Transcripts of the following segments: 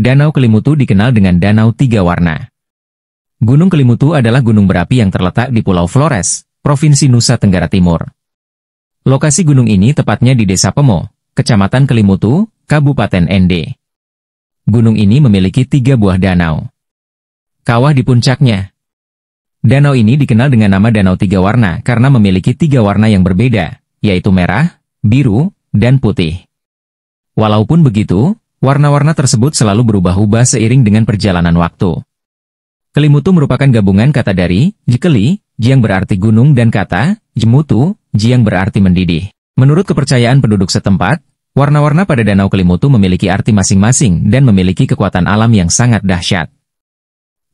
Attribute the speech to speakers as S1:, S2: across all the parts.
S1: Danau Kelimutu dikenal dengan Danau Tiga Warna. Gunung Kelimutu adalah gunung berapi yang terletak di Pulau Flores, Provinsi Nusa Tenggara Timur. Lokasi gunung ini tepatnya di Desa Pemo, Kecamatan Kelimutu, Kabupaten ND. Gunung ini memiliki tiga buah danau. Kawah di puncaknya. Danau ini dikenal dengan nama Danau Tiga Warna karena memiliki tiga warna yang berbeda, yaitu merah, biru, dan putih. Walaupun begitu, Warna-warna tersebut selalu berubah-ubah seiring dengan perjalanan waktu. Kelimutu merupakan gabungan kata dari jikeli, jiang berarti gunung dan kata jemutu, jiang berarti mendidih. Menurut kepercayaan penduduk setempat, warna-warna pada Danau Kelimutu memiliki arti masing-masing dan memiliki kekuatan alam yang sangat dahsyat.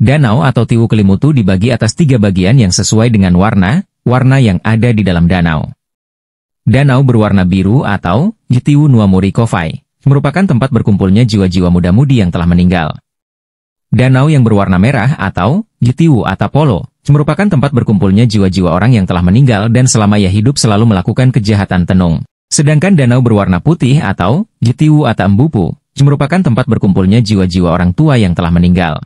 S1: Danau atau Tiwu Kelimutu dibagi atas tiga bagian yang sesuai dengan warna, warna yang ada di dalam danau. Danau berwarna biru atau Jitiwu Nuamuri Kofai merupakan tempat berkumpulnya jiwa-jiwa muda-mudi yang telah meninggal. Danau yang berwarna merah atau Jitiwu Atapolo merupakan tempat berkumpulnya jiwa-jiwa orang yang telah meninggal dan selama ia hidup selalu melakukan kejahatan tenung. Sedangkan danau berwarna putih atau atau Atambupu merupakan tempat berkumpulnya jiwa-jiwa orang tua yang telah meninggal.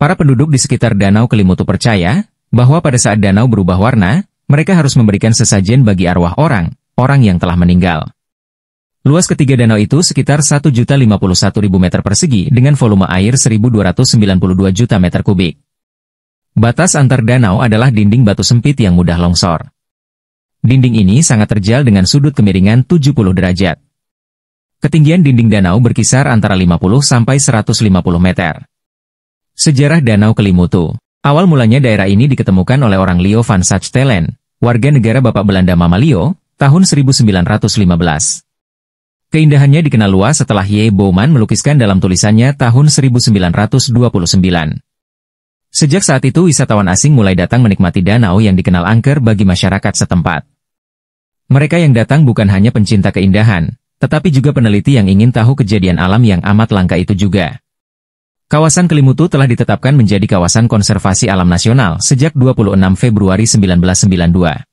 S1: Para penduduk di sekitar Danau Kelimutu percaya bahwa pada saat danau berubah warna, mereka harus memberikan sesajen bagi arwah orang, orang yang telah meninggal. Luas ketiga danau itu sekitar 1.051.000 meter persegi dengan volume air 1.292 juta meter kubik. Batas antar danau adalah dinding batu sempit yang mudah longsor. Dinding ini sangat terjal dengan sudut kemiringan 70 derajat. Ketinggian dinding danau berkisar antara 50 sampai 150 meter. Sejarah Danau Kelimutu Awal mulanya daerah ini diketemukan oleh orang Leo van Sachtelen, warga negara Bapak Belanda Mama Leo, tahun 1915. Keindahannya dikenal luas setelah Ye Bowman melukiskan dalam tulisannya tahun 1929. Sejak saat itu wisatawan asing mulai datang menikmati danau yang dikenal angker bagi masyarakat setempat. Mereka yang datang bukan hanya pencinta keindahan, tetapi juga peneliti yang ingin tahu kejadian alam yang amat langka itu juga. Kawasan Kelimutu telah ditetapkan menjadi kawasan konservasi alam nasional sejak 26 Februari 1992.